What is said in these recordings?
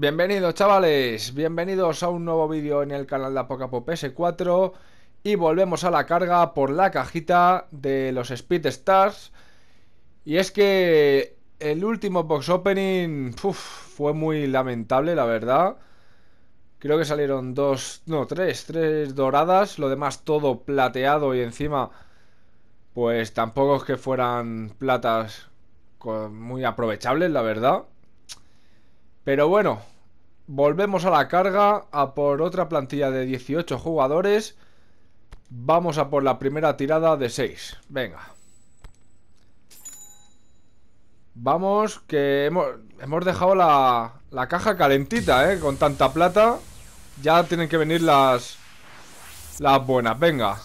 Bienvenidos chavales, bienvenidos a un nuevo vídeo en el canal de Apocapop ps 4 y volvemos a la carga por la cajita de los Speed Stars y es que el último box opening fue muy lamentable la verdad creo que salieron dos, no tres, tres doradas, lo demás todo plateado y encima pues tampoco es que fueran platas muy aprovechables la verdad pero bueno, Volvemos a la carga, a por otra plantilla de 18 jugadores. Vamos a por la primera tirada de 6. Venga. Vamos, que hemos, dejado la, la, caja calentita, ¿eh? Con tanta plata. Ya tienen que venir las, las buenas. Venga.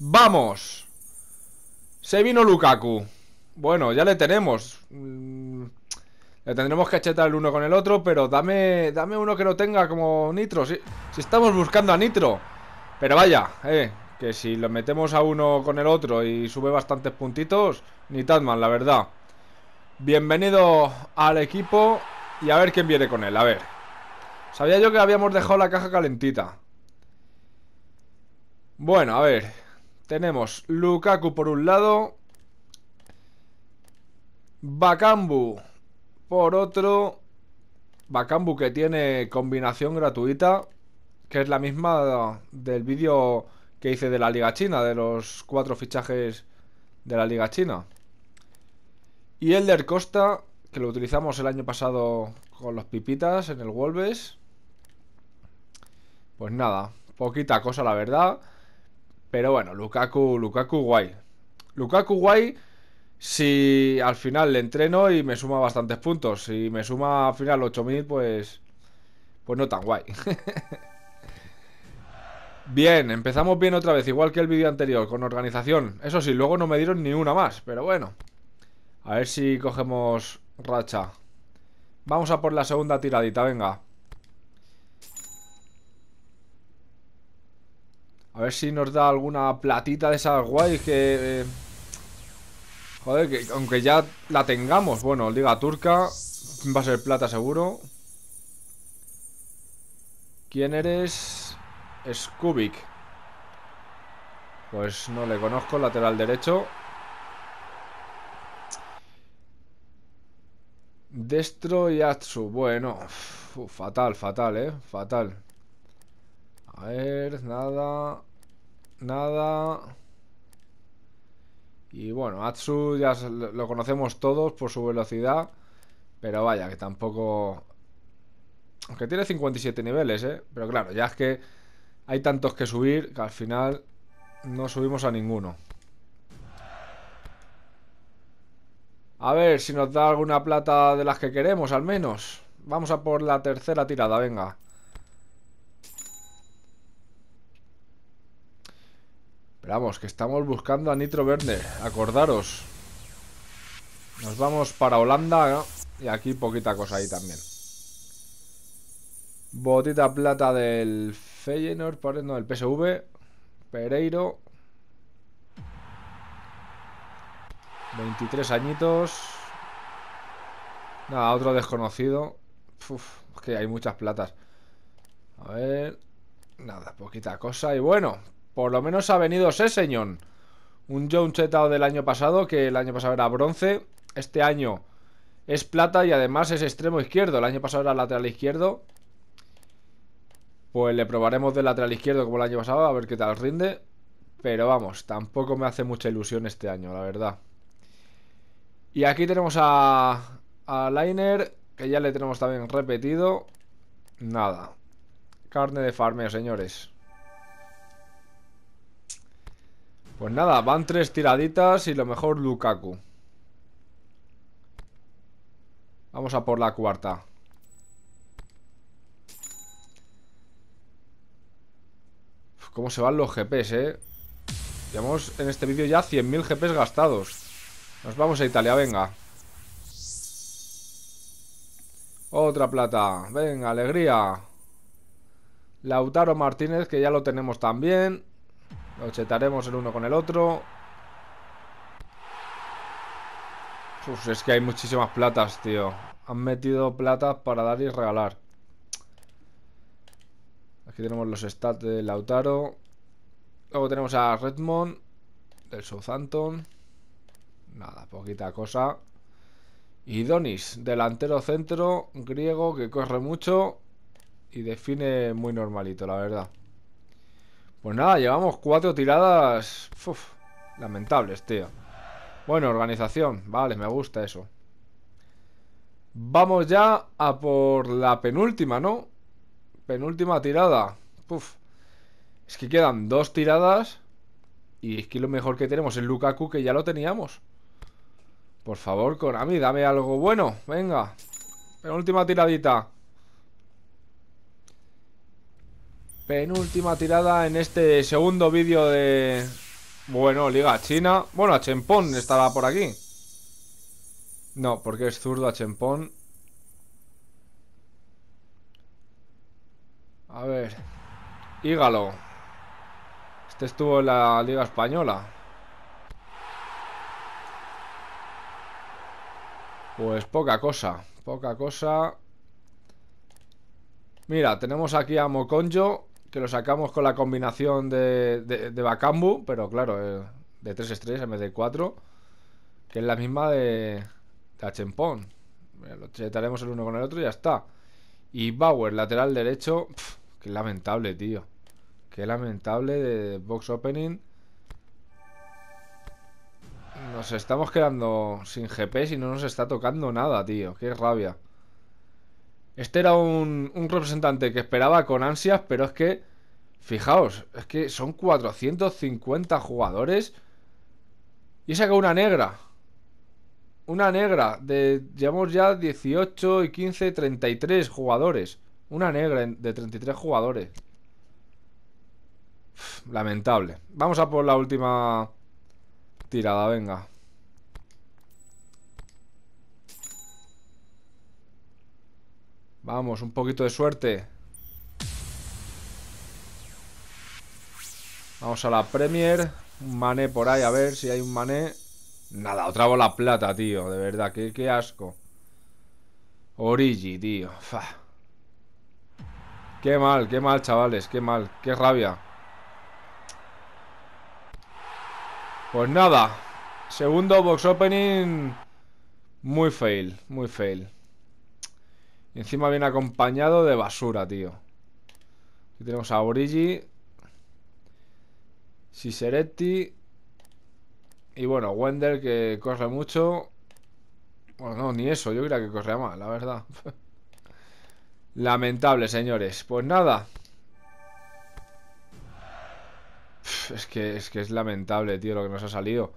¡Vamos! Se vino Lukaku. Bueno, ya le tenemos. Mm, le eh, tendremos que achetar el uno con el otro, pero dame, dame uno que no tenga como Nitro. Si, si estamos buscando a Nitro. Pero vaya, eh, que si lo metemos a uno con el otro y sube bastantes puntitos, ni tan mal, la verdad. Bienvenido al equipo y a ver quién viene con él, a ver. Sabía yo que habíamos dejado la caja calentita. Bueno, a ver. Tenemos Lukaku por un lado. Bakambu por otro, Bakambu que tiene combinación gratuita, que es la misma del vídeo que hice de la Liga China, de los cuatro fichajes de la Liga China. Y Elder Costa, que lo utilizamos el año pasado con los pipitas en el Wolves. Pues nada, poquita cosa la verdad. Pero bueno, Lukaku, Lukaku guay. Lukaku guay si al final le entreno y me suma bastantes puntos. Si me suma al final 8000, pues. Pues no tan guay. bien, empezamos bien otra vez, igual que el vídeo anterior, con organización. Eso sí, luego no me dieron ni una más, pero bueno. A ver si cogemos racha. Vamos a por la segunda tiradita, venga. A ver si nos da alguna platita de esas guay que... Eh, Joder, aunque ya la tengamos, bueno, Liga Turca va a ser plata seguro. ¿Quién eres? Skubik. Pues no le conozco, lateral derecho. Destro y Atsu. Bueno, fatal, fatal, eh. Fatal. A ver, nada. Nada. Y bueno, Atsu ya lo conocemos todos por su velocidad. Pero vaya, que tampoco. Aunque tiene 57 niveles, ¿eh? Pero claro, ya es que hay tantos que subir que al final no subimos a ninguno. A ver si nos da alguna plata de las que queremos, al menos. Vamos a por la tercera tirada, venga. vamos, que estamos buscando a Nitro Verde, acordaros. Nos vamos para Holanda y aquí poquita cosa ahí también. Botita plata del Feyenoord, no, del PSV. Pereiro. 23 añitos. Nada, otro desconocido. es que hay muchas platas. A ver. Nada, poquita cosa. Y bueno, por lo menos ha venido señor Un John Chetao del año pasado, que el año pasado era bronce. Este año es plata y además es extremo izquierdo. El año pasado era lateral izquierdo. Pues le probaremos de lateral izquierdo como el año pasado, a ver qué tal rinde. Pero vamos, tampoco me hace mucha ilusión este año, la verdad. Y aquí tenemos a, a Liner, que ya le tenemos también repetido. Nada. Carne de farmeo, señores. Pues nada, van tres tiraditas y lo mejor Lukaku. Vamos a por la cuarta. ¿Cómo se van los GPs, eh? Llevamos en este vídeo ya 100.000 GPs gastados. Nos vamos a Italia, venga. Otra plata. Venga, alegría. Lautaro Martínez, que ya lo tenemos también. Lo chetaremos el uno con el otro. es que hay muchísimas platas, tío. Han metido platas para dar y regalar. Aquí tenemos los stats de Lautaro. Luego tenemos a Redmond del Southampton. Nada, poquita cosa. Y Donis, delantero centro griego que corre mucho y define muy normalito, la verdad. Pues nada, llevamos cuatro tiradas... lamentables, tío. Bueno, organización. Vale, me gusta eso. Vamos ya a por la penúltima, ¿no? Penúltima tirada. Puf. Es que quedan dos tiradas. Y es que lo mejor que tenemos es Lukaku, que ya lo teníamos. Por favor, Konami, dame algo bueno. Venga. Penúltima tiradita. Penúltima tirada en este segundo vídeo de... Bueno, Liga China. Bueno, a Chempón estará por aquí. No, porque es zurdo a Chempón. A ver. Hígalo. Este estuvo en la Liga Española. Pues poca cosa. Poca cosa. Mira, tenemos aquí a Mokonjo que lo sacamos con la combinación de, de, pero claro, eh, de 3 estrellas en vez de 4, que es la misma de, de Lo chetaremos el uno con el otro y ya está. Y Bauer, lateral derecho, qué lamentable, tío. Qué lamentable de box opening. Nos estamos quedando sin GP y no nos está tocando nada, tío. Qué rabia. Este era un, representante que esperaba con ansias, pero es que, fijaos, es que son 450 jugadores. Y saca una negra. Una negra de, llevamos ya 18 y 15, 33 jugadores. Una negra de 33 jugadores. Lamentable. Vamos a por la última tirada, venga. Vamos, un poquito de suerte. Vamos a la Premier. Un mané por ahí, a ver si hay un mané. Nada, otra bola plata, tío. De verdad, qué, asco. Origi, tío. Qué mal, qué mal, chavales. Qué mal, qué rabia. Pues nada. Segundo box opening. Muy fail, muy fail encima viene acompañado de basura, tío. Aquí tenemos a Origi. Ciceretti. Y bueno, Wender que corre mucho. Bueno, no, ni eso. Yo creía que corría más, la verdad. Lamentable, señores. Pues nada. Es que, es que es lamentable, tío, lo que nos ha salido.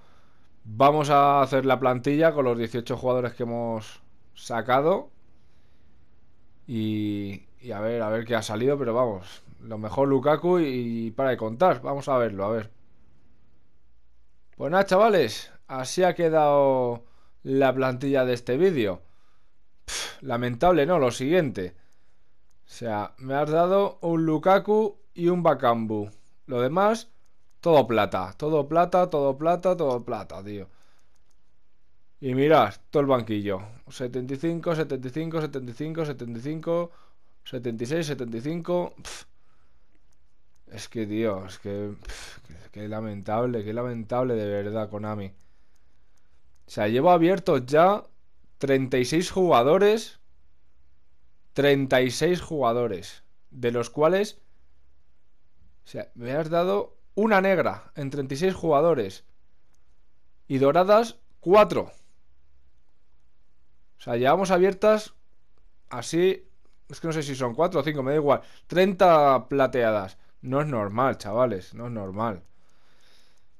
Vamos a hacer la plantilla con los 18 jugadores que hemos sacado. Y, a ver, a ver qué ha salido, pero vamos, lo mejor Lukaku y para de contar, vamos a verlo, a ver. Pues nada, chavales, así ha quedado la plantilla de este vídeo. lamentable, ¿no? Lo siguiente. O sea, me has dado un Lukaku y un Bakambu. Lo demás, todo plata, todo plata, todo plata, todo plata, tío. Y mirad, todo el banquillo. 75, 75, 75, 75, 76, 75. Es que, Dios es que, lamentable, qué lamentable de verdad, Konami. O sea, llevo abiertos ya 36 jugadores. 36 jugadores. De los cuales... O sea, me has dado una negra en 36 jugadores. Y doradas, 4. O sea, llevamos abiertas así. Es que no sé si son 4 o 5, me da igual. 30 plateadas. No es normal, chavales. No es normal.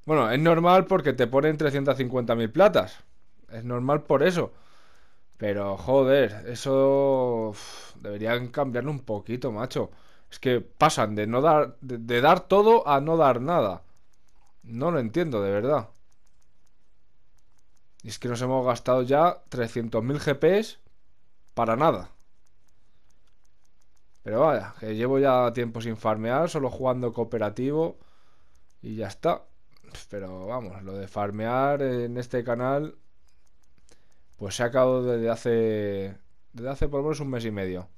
Bueno, es normal porque te ponen 350.000 platas. Es normal por eso. Pero, joder, eso. deberían cambiarlo un poquito, macho. Es que pasan de no dar. de dar todo a no dar nada. No lo entiendo, de verdad. Y es que nos hemos gastado ya 300.000 GPs para nada. Pero vaya, que llevo ya tiempo sin farmear, solo jugando cooperativo y ya está. Pero vamos, lo de farmear en este canal pues se ha acabado desde hace desde hace por lo menos un mes y medio.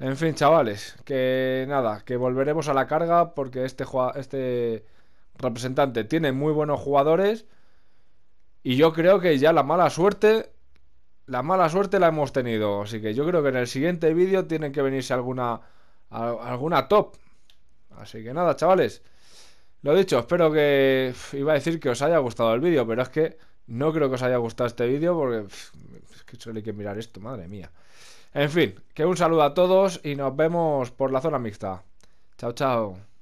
En fin, chavales, que nada, que volveremos a la carga porque este este representante tiene muy buenos jugadores y yo creo que ya la mala suerte, la mala suerte la hemos tenido. Así que yo creo que en el siguiente vídeo tiene que venirse alguna, alguna top. Así que nada, chavales. Lo dicho, espero que... iba a decir que os haya gustado el vídeo, pero es que no creo que os haya gustado este vídeo porque... es que solo hay que mirar esto, madre mía. En fin, que un saludo a todos y nos vemos por la zona mixta. Chao, chao.